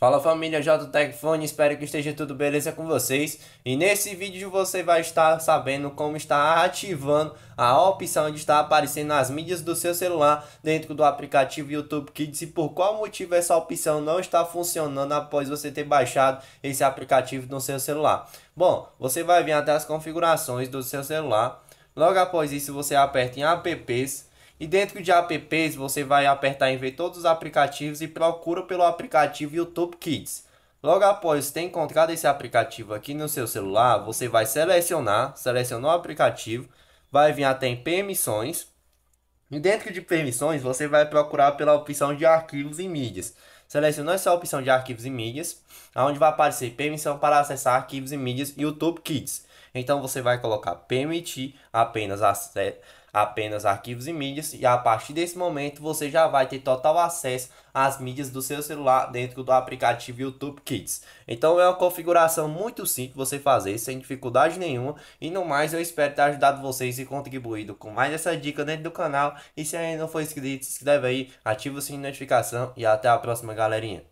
Fala família JTech Fone, espero que esteja tudo beleza com vocês. E nesse vídeo você vai estar sabendo como está ativando a opção de estar aparecendo nas mídias do seu celular dentro do aplicativo YouTube Kids e por qual motivo essa opção não está funcionando após você ter baixado esse aplicativo no seu celular. Bom, você vai vir até as configurações do seu celular. Logo após isso você aperta em apps e dentro de apps, você vai apertar em ver todos os aplicativos e procura pelo aplicativo YouTube Kids. Logo após ter encontrado esse aplicativo aqui no seu celular, você vai selecionar, selecionou o aplicativo, vai vir até em permissões. E dentro de permissões, você vai procurar pela opção de arquivos e mídias. Selecionou essa opção de arquivos e mídias, onde vai aparecer permissão para acessar arquivos e mídias YouTube Kids. Então você vai colocar permitir apenas apenas arquivos e mídias, e a partir desse momento você já vai ter total acesso às mídias do seu celular dentro do aplicativo YouTube Kids. Então é uma configuração muito simples você fazer, sem dificuldade nenhuma, e no mais eu espero ter ajudado vocês e contribuído com mais essa dica dentro do canal, e se ainda não for inscrito, se inscreve aí, ativa o sininho de notificação, e até a próxima galerinha.